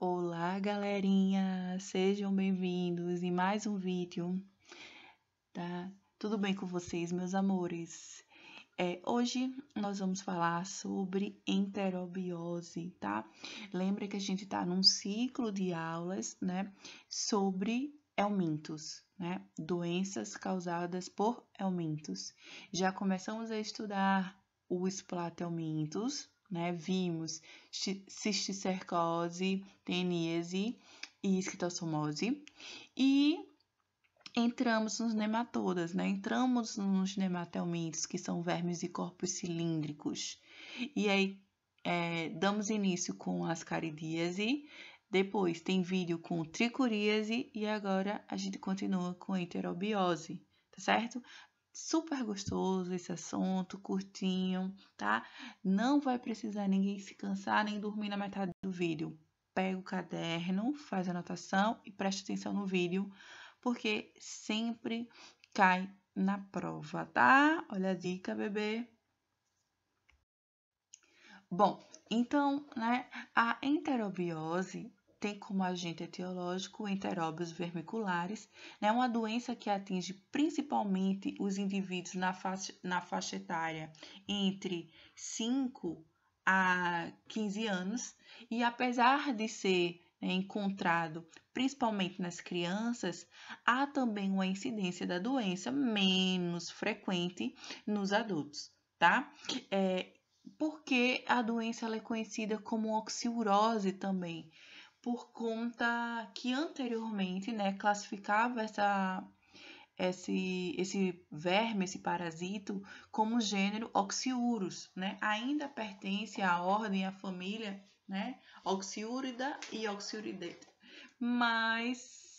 Olá, galerinha! Sejam bem-vindos em mais um vídeo, tá? Tudo bem com vocês, meus amores? É, hoje nós vamos falar sobre enterobiose, tá? Lembra que a gente tá num ciclo de aulas, né? Sobre helmintos, né? Doenças causadas por helmintos. Já começamos a estudar os platelmintos, né? Vimos cisticercose, teníase e esquistossomose. E entramos nos nematodas, né? Entramos nos nematelmintos, que são vermes de corpos cilíndricos. E aí, é, damos início com as caridíase, depois tem vídeo com tricuríase e agora a gente continua com enterobiose, tá certo? super gostoso esse assunto, curtinho, tá? Não vai precisar ninguém se cansar nem dormir na metade do vídeo. Pega o caderno, faz a anotação e preste atenção no vídeo, porque sempre cai na prova, tá? Olha a dica, bebê. Bom, então, né, a enterobiose tem como agente etiológico enteróbios vermiculares, né, uma doença que atinge principalmente os indivíduos na faixa, na faixa etária entre 5 a 15 anos, e apesar de ser né, encontrado principalmente nas crianças, há também uma incidência da doença menos frequente nos adultos, tá? É, porque a doença é conhecida como oxiurose também, por conta que anteriormente né, classificava essa, esse, esse verme, esse parasito, como gênero Oxyurus, né? Ainda pertence à ordem, à família, né? Oxyurida e Oxiurideta, mas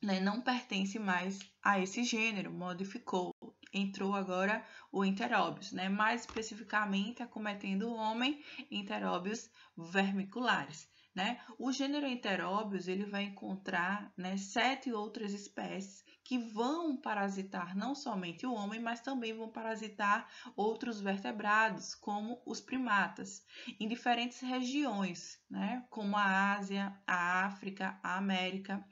né, não pertence mais a esse gênero, modificou. Entrou agora o Enteróbios, né? mais especificamente acometendo o homem, Enteróbios vermiculares. Né? O gênero Enteróbios ele vai encontrar né, sete outras espécies que vão parasitar não somente o homem, mas também vão parasitar outros vertebrados, como os primatas, em diferentes regiões, né? como a Ásia, a África, a América.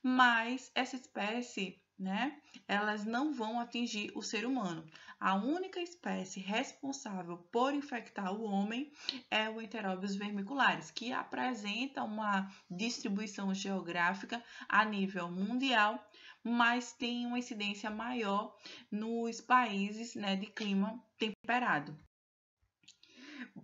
Mas essa espécie né? Elas não vão atingir o ser humano. A única espécie responsável por infectar o homem é o Enterobius vermiculares, que apresenta uma distribuição geográfica a nível mundial, mas tem uma incidência maior nos países né, de clima temperado.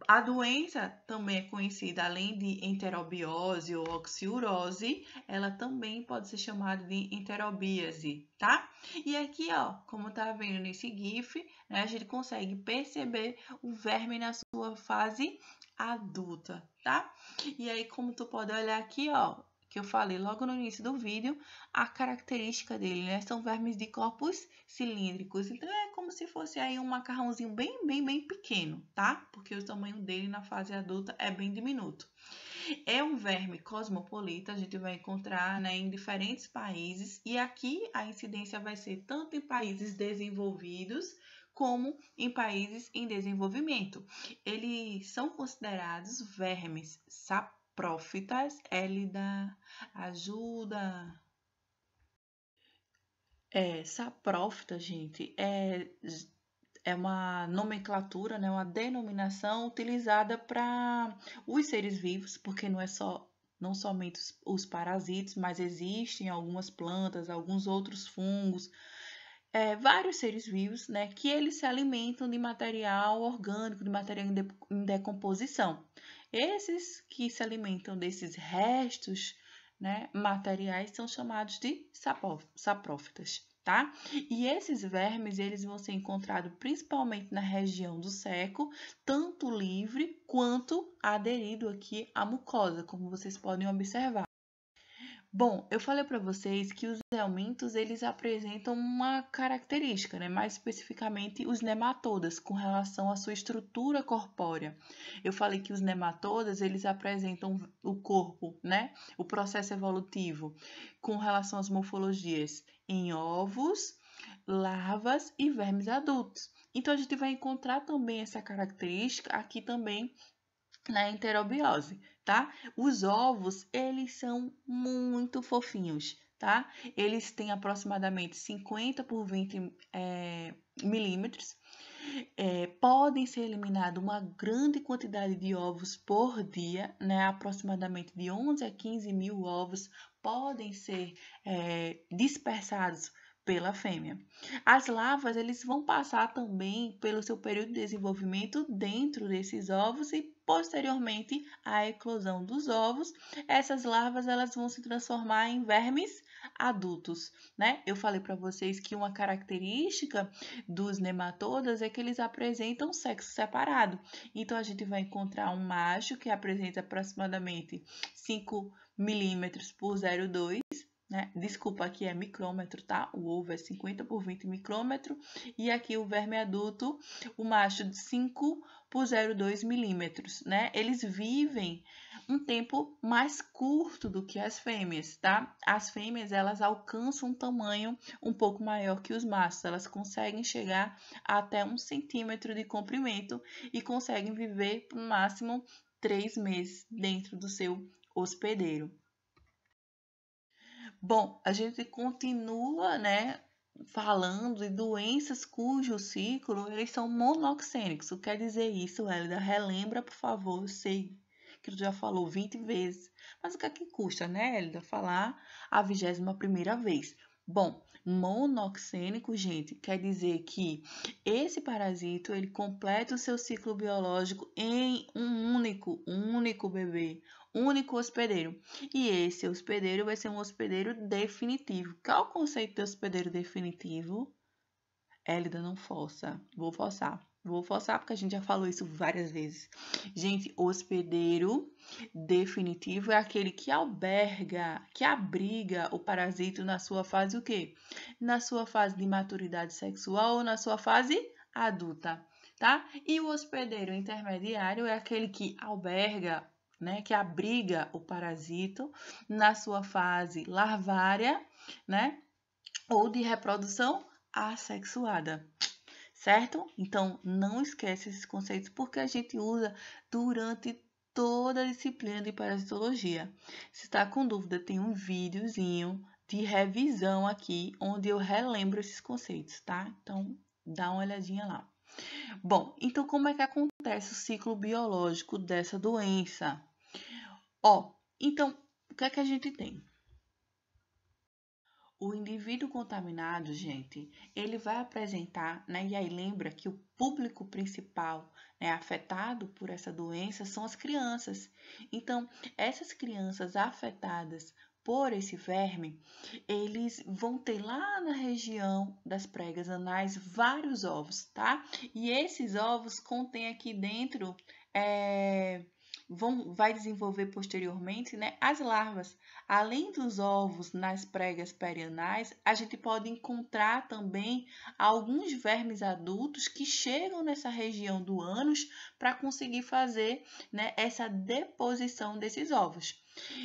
A doença também é conhecida, além de enterobiose ou oxiurose, ela também pode ser chamada de enterobíase, tá? E aqui, ó, como tá vendo nesse GIF, né, a gente consegue perceber o verme na sua fase adulta, tá? E aí, como tu pode olhar aqui, ó, que eu falei logo no início do vídeo, a característica dele, né? São vermes de corpos cilíndricos. Então, é como se fosse aí um macarrãozinho bem, bem, bem pequeno, tá? Porque o tamanho dele na fase adulta é bem diminuto. É um verme cosmopolita, a gente vai encontrar né, em diferentes países, e aqui a incidência vai ser tanto em países desenvolvidos como em países em desenvolvimento. Eles são considerados vermes sapatos Profitas, Elida, ajuda. Essa profita, gente, é, é uma nomenclatura, né, uma denominação utilizada para os seres vivos, porque não é só não somente os, parasitas, mas existem algumas plantas, alguns outros fungos, é, vários seres vivos, né, que eles se alimentam de material orgânico, de material de, em decomposição. Esses que se alimentam desses restos né, materiais são chamados de saprófitas. Tá? E esses vermes eles vão ser encontrados principalmente na região do seco, tanto livre quanto aderido aqui à mucosa, como vocês podem observar. Bom, eu falei para vocês que os elementos eles apresentam uma característica, né? mais especificamente os nematodas, com relação à sua estrutura corpórea. Eu falei que os nematodas eles apresentam o corpo, né? o processo evolutivo, com relação às morfologias em ovos, larvas e vermes adultos. Então, a gente vai encontrar também essa característica aqui também na né, enterobiose, tá? Os ovos, eles são muito fofinhos, tá? Eles têm aproximadamente 50 por 20 é, milímetros. É, podem ser eliminados uma grande quantidade de ovos por dia, né? Aproximadamente de 11 a 15 mil ovos podem ser é, dispersados pela fêmea. As larvas eles vão passar também pelo seu período de desenvolvimento dentro desses ovos e Posteriormente à eclosão dos ovos, essas larvas elas vão se transformar em vermes adultos, né? Eu falei para vocês que uma característica dos nematodas é que eles apresentam sexo separado. Então a gente vai encontrar um macho que apresenta aproximadamente 5 milímetros por 0,2 né? Desculpa, aqui é micrômetro, tá? O ovo é 50 por 20 micrômetro. E aqui o verme adulto, o macho de 5 por 0,2 milímetros, né? Eles vivem um tempo mais curto do que as fêmeas, tá? As fêmeas, elas alcançam um tamanho um pouco maior que os machos. Elas conseguem chegar até um centímetro de comprimento e conseguem viver, no máximo, três meses dentro do seu hospedeiro. Bom, a gente continua, né, falando de doenças cujo ciclo eles são monoxênicos. O que quer dizer isso, Hélida? Relembra, por favor, eu sei que tu já falou 20 vezes. Mas o que é que custa, né, Hélida, falar a 21 primeira vez? Bom, monoxênico, gente, quer dizer que esse parasito ele completa o seu ciclo biológico em um único, único bebê único hospedeiro. E esse hospedeiro vai ser um hospedeiro definitivo. Qual o conceito de hospedeiro definitivo? Hélida, não força. Vou forçar. Vou forçar porque a gente já falou isso várias vezes. Gente, hospedeiro definitivo é aquele que alberga, que abriga o parasito na sua fase o quê? Na sua fase de maturidade sexual ou na sua fase adulta, tá? E o hospedeiro intermediário é aquele que alberga né, que abriga o parasito na sua fase larvária, né, ou de reprodução assexuada. Certo? Então, não esquece esses conceitos porque a gente usa durante toda a disciplina de parasitologia. Se está com dúvida, tem um videozinho de revisão aqui onde eu relembro esses conceitos, tá? Então, dá uma olhadinha lá. Bom, então como é que acontece o ciclo biológico dessa doença? Ó, então, o que é que a gente tem? O indivíduo contaminado, gente, ele vai apresentar, né? E aí lembra que o público principal né, afetado por essa doença são as crianças. Então, essas crianças afetadas por esse verme, eles vão ter lá na região das pregas anais vários ovos, tá? E esses ovos contêm aqui dentro é, vão, vai desenvolver posteriormente, né, as larvas. Além dos ovos nas pregas perianais, a gente pode encontrar também alguns vermes adultos que chegam nessa região do ânus para conseguir fazer né, essa deposição desses ovos.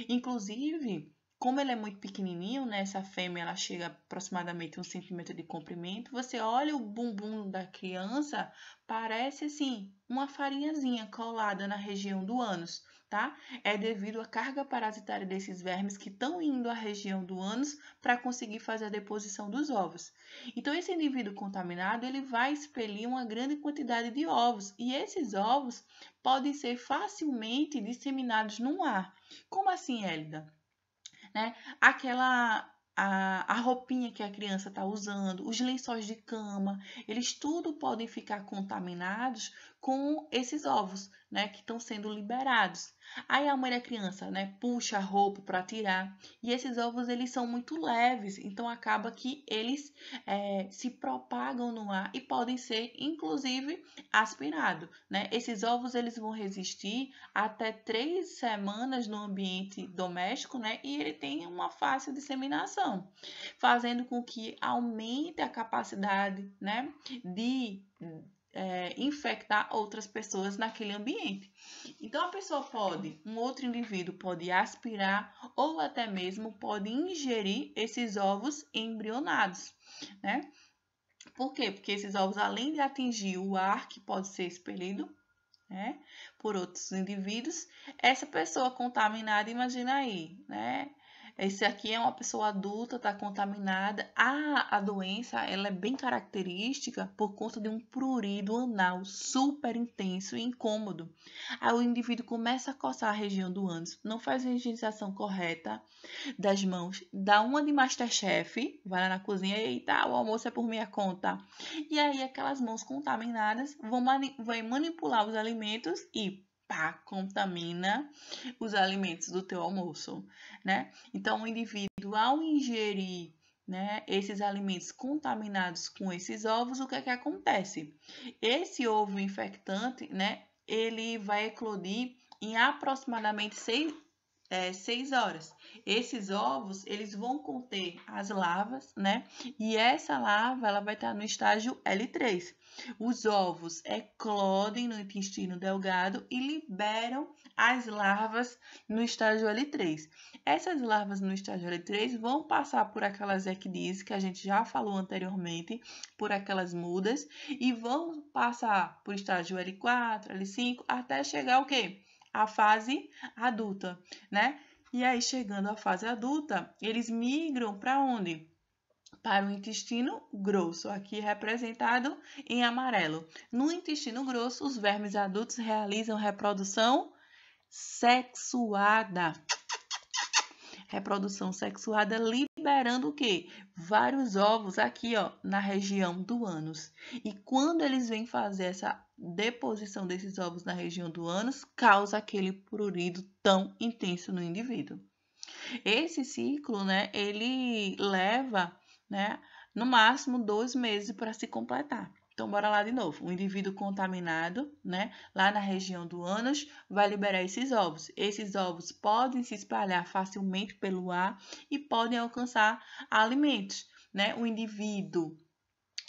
Inclusive, como ele é muito pequenininho, né, essa fêmea ela chega aproximadamente um centímetro de comprimento, você olha o bumbum da criança, parece assim uma farinhazinha colada na região do ânus, tá? É devido à carga parasitária desses vermes que estão indo à região do ânus para conseguir fazer a deposição dos ovos. Então esse indivíduo contaminado, ele vai expelir uma grande quantidade de ovos e esses ovos podem ser facilmente disseminados no ar. Como assim, Hélida? né? Aquela a, a roupinha que a criança está usando, os lençóis de cama, eles tudo podem ficar contaminados com esses ovos, né, que estão sendo liberados. Aí a mãe da criança, né, puxa a roupa para tirar, e esses ovos eles são muito leves, então acaba que eles é, se propagam no ar e podem ser, inclusive, aspirados, né? Esses ovos eles vão resistir até três semanas no ambiente doméstico, né, e ele tem uma fácil disseminação, fazendo com que aumente a capacidade, né, de é, infectar outras pessoas naquele ambiente. Então, a pessoa pode, um outro indivíduo pode aspirar ou até mesmo pode ingerir esses ovos embrionados, né? Por quê? Porque esses ovos, além de atingir o ar que pode ser expelido né, por outros indivíduos, essa pessoa contaminada, imagina aí, né? Esse aqui é uma pessoa adulta, está contaminada. A, a doença ela é bem característica por conta de um prurido anal super intenso e incômodo. Aí o indivíduo começa a coçar a região do ânus, não faz a higienização correta das mãos, dá uma de Masterchef, vai lá na cozinha e tá, o almoço é por minha conta. E aí aquelas mãos contaminadas vão, mani vão manipular os alimentos e pá, contamina os alimentos do teu almoço, né? Então, o indivíduo, ao ingerir né, esses alimentos contaminados com esses ovos, o que é que acontece? Esse ovo infectante, né, ele vai eclodir em aproximadamente seis, é, 6 horas. Esses ovos, eles vão conter as larvas, né? E essa larva, ela vai estar no estágio L3. Os ovos eclodem no intestino delgado e liberam as larvas no estágio L3. Essas larvas no estágio L3 vão passar por aquelas ecdises que a gente já falou anteriormente, por aquelas mudas, e vão passar por estágio L4, L5, até chegar o quê? a fase adulta, né? E aí, chegando à fase adulta, eles migram para onde? Para o intestino grosso, aqui representado em amarelo. No intestino grosso, os vermes adultos realizam reprodução sexuada. Reprodução sexuada liberando o quê? Vários ovos aqui, ó, na região do ânus. E quando eles vêm fazer essa deposição desses ovos na região do ânus causa aquele prurido tão intenso no indivíduo. Esse ciclo, né, ele leva, né, no máximo dois meses para se completar. Então, bora lá de novo. O indivíduo contaminado, né, lá na região do ânus, vai liberar esses ovos. Esses ovos podem se espalhar facilmente pelo ar e podem alcançar alimentos, né? O indivíduo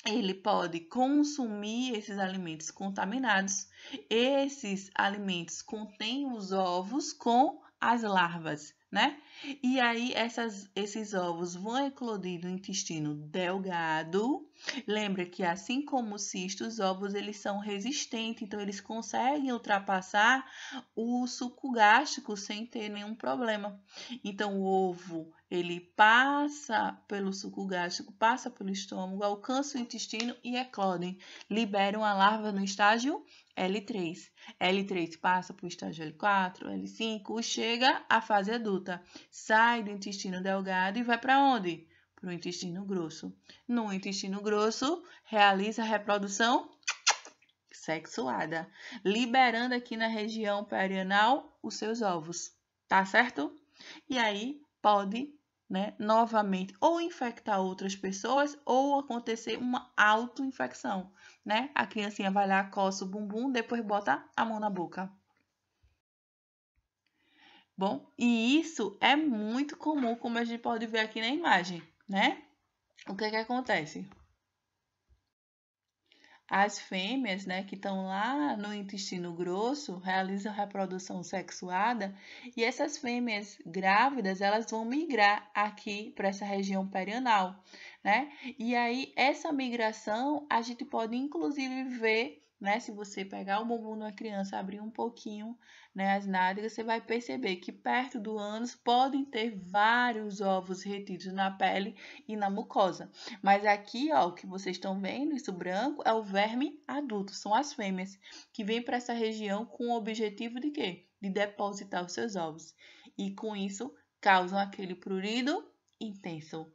ele pode consumir esses alimentos contaminados. Esses alimentos contêm os ovos com as larvas, né? E aí, essas, esses ovos vão eclodir no intestino delgado. Lembra que, assim como os cistos, os ovos eles são resistentes, então eles conseguem ultrapassar o suco gástrico sem ter nenhum problema. Então, o ovo ele passa pelo suco gástrico, passa pelo estômago, alcança o intestino e eclodem. Liberam a larva no estágio L3. L3 passa para o estágio L4, L5, chega à fase adulta sai do intestino delgado e vai para onde? Para o intestino grosso. No intestino grosso, realiza a reprodução sexuada, liberando aqui na região perianal os seus ovos, tá certo? E aí pode, né, novamente ou infectar outras pessoas ou acontecer uma autoinfecção, né? A criancinha vai lá, coça o bumbum, depois bota a mão na boca. Bom, e isso é muito comum, como a gente pode ver aqui na imagem, né? O que é que acontece? As fêmeas, né, que estão lá no intestino grosso, realizam reprodução sexuada, e essas fêmeas grávidas, elas vão migrar aqui para essa região perianal, né? E aí essa migração a gente pode inclusive ver né? Se você pegar o bumbum de uma criança, abrir um pouquinho né, as nádegas, você vai perceber que perto do ânus podem ter vários ovos retidos na pele e na mucosa. Mas aqui, ó, o que vocês estão vendo, isso branco, é o verme adulto, são as fêmeas, que vêm para essa região com o objetivo de quê? De depositar os seus ovos. E com isso, causam aquele prurido intenso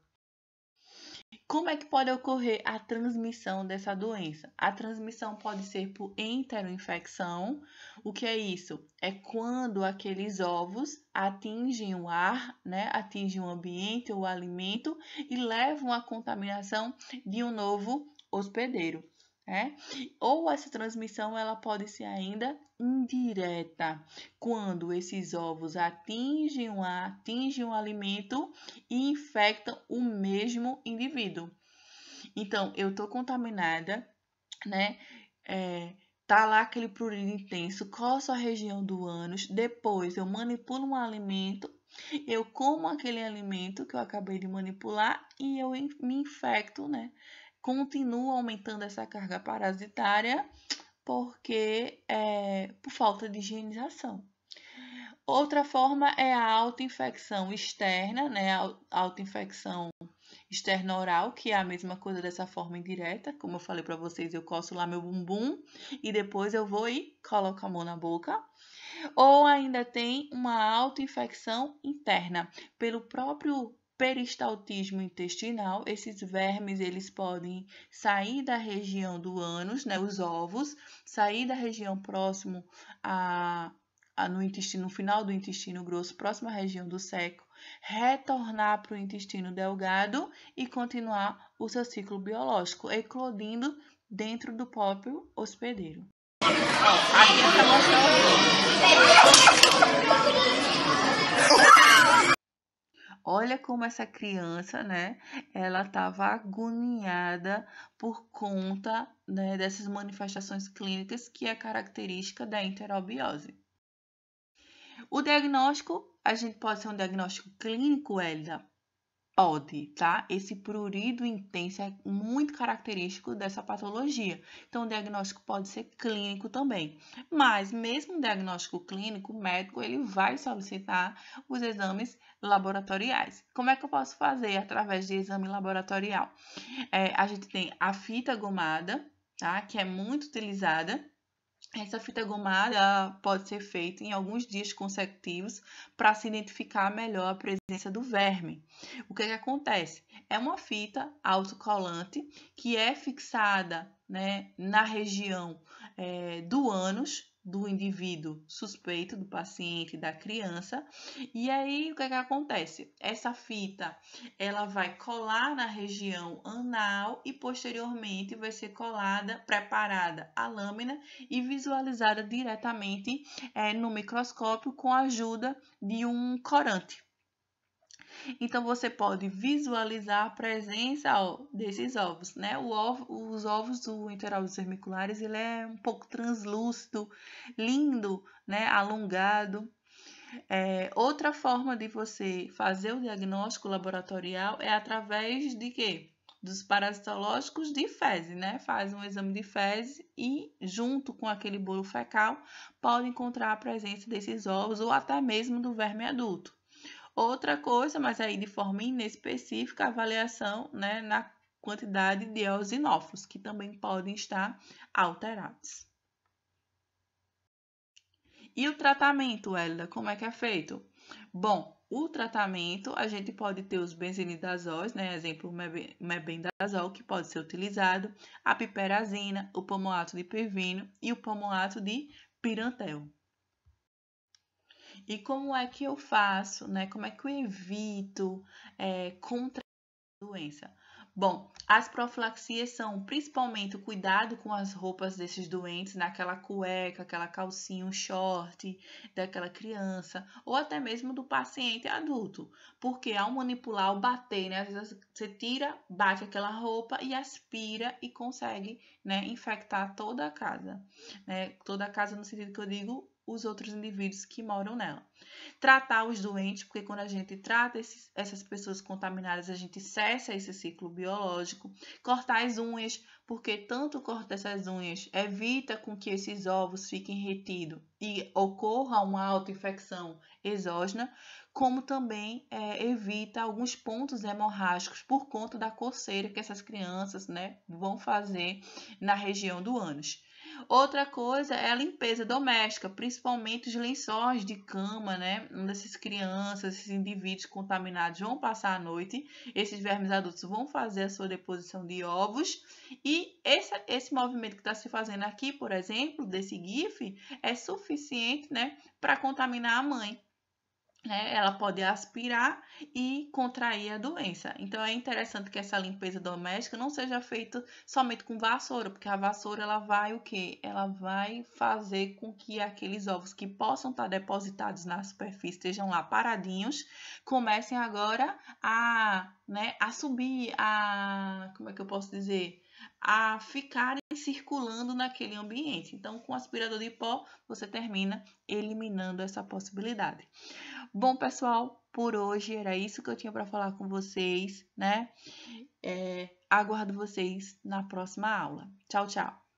como é que pode ocorrer a transmissão dessa doença? A transmissão pode ser por enteroinfecção. O que é isso? É quando aqueles ovos atingem o ar, né? atingem o ambiente ou o alimento e levam à contaminação de um novo hospedeiro. Né? Ou essa transmissão ela pode ser ainda indireta, quando esses ovos atingem o ar, atingem o alimento e infectam o mesmo indivíduo. Então, eu estou contaminada, né? É, tá lá aquele prurido intenso, coço a região do ânus, depois eu manipulo um alimento, eu como aquele alimento que eu acabei de manipular e eu me infecto, né? continua aumentando essa carga parasitária porque é, por falta de higienização. Outra forma é a autoinfecção externa, né? A autoinfecção externa oral, que é a mesma coisa dessa forma indireta. Como eu falei para vocês, eu coço lá meu bumbum e depois eu vou e coloco a mão na boca. Ou ainda tem uma autoinfecção interna pelo próprio peristaltismo intestinal. Esses vermes eles podem sair da região do ânus, né, os ovos, sair da região próximo a, a no intestino no final do intestino grosso, próxima à região do seco, retornar para o intestino delgado e continuar o seu ciclo biológico, eclodindo dentro do próprio hospedeiro. É Olha como essa criança, né, ela estava agoniada por conta né, dessas manifestações clínicas que é característica da enterobiose. O diagnóstico, a gente pode ser um diagnóstico clínico, Elida, pode, tá? Esse prurido intenso é muito característico dessa patologia. Então, o diagnóstico pode ser clínico também. Mas, mesmo o diagnóstico clínico, o médico ele vai solicitar os exames laboratoriais. Como é que eu posso fazer através de exame laboratorial? É, a gente tem a fita gomada, tá? Que é muito utilizada essa fita gomada pode ser feita em alguns dias consecutivos para se identificar melhor a presença do verme. O que, que acontece? É uma fita autocolante que é fixada né, na região é, do ânus do indivíduo suspeito, do paciente, da criança. E aí o que, é que acontece? Essa fita ela vai colar na região anal e posteriormente vai ser colada, preparada a lâmina e visualizada diretamente é, no microscópio com a ajuda de um corante. Então você pode visualizar a presença ó, desses ovos, né? Ovo, os ovos do enteróbios vermiculares, ele é um pouco translúcido, lindo, né? Alongado. É, outra forma de você fazer o diagnóstico laboratorial é através de quê? dos parasitológicos de fezes, né? Faz um exame de fezes e, junto com aquele bolo fecal, pode encontrar a presença desses ovos ou até mesmo do verme adulto. Outra coisa, mas aí de forma inespecífica, a avaliação né, na quantidade de eosinófilos, que também podem estar alterados. E o tratamento, Hélida, como é que é feito? Bom, o tratamento, a gente pode ter os benzenidazóis, né? Exemplo, o mebendazol, que pode ser utilizado, a piperazina, o pomoato de pervino e o pomoato de pirantel. E como é que eu faço, né? Como é que eu evito é, contra a doença? Bom, as profilaxias são principalmente o cuidado com as roupas desses doentes, naquela cueca, aquela calcinha, um short daquela criança, ou até mesmo do paciente adulto, porque ao manipular, ao bater, né, às vezes você tira, bate aquela roupa e aspira e consegue, né, infectar toda a casa, né, toda a casa no sentido que eu digo os outros indivíduos que moram nela. Tratar os doentes, porque quando a gente trata esses, essas pessoas contaminadas, a gente cessa esse ciclo biológico. Cortar as unhas, porque tanto cortar essas unhas evita com que esses ovos fiquem retidos e ocorra uma autoinfecção exógena, como também é, evita alguns pontos hemorrágicos por conta da coceira que essas crianças né, vão fazer na região do ânus. Outra coisa é a limpeza doméstica, principalmente os lençóis de cama, né? Onde essas crianças, esses indivíduos contaminados vão passar a noite, esses vermes adultos vão fazer a sua deposição de ovos. E esse, esse movimento que está se fazendo aqui, por exemplo, desse GIF, é suficiente, né, para contaminar a mãe né, ela pode aspirar e contrair a doença. Então é interessante que essa limpeza doméstica não seja feita somente com vassoura, porque a vassoura ela vai o que? Ela vai fazer com que aqueles ovos que possam estar depositados na superfície estejam lá paradinhos, comecem agora a, né, a subir, a como é que eu posso dizer? a ficarem circulando naquele ambiente. Então, com o aspirador de pó, você termina eliminando essa possibilidade. Bom, pessoal, por hoje era isso que eu tinha para falar com vocês, né? Uhum. É, aguardo vocês na próxima aula. Tchau, tchau!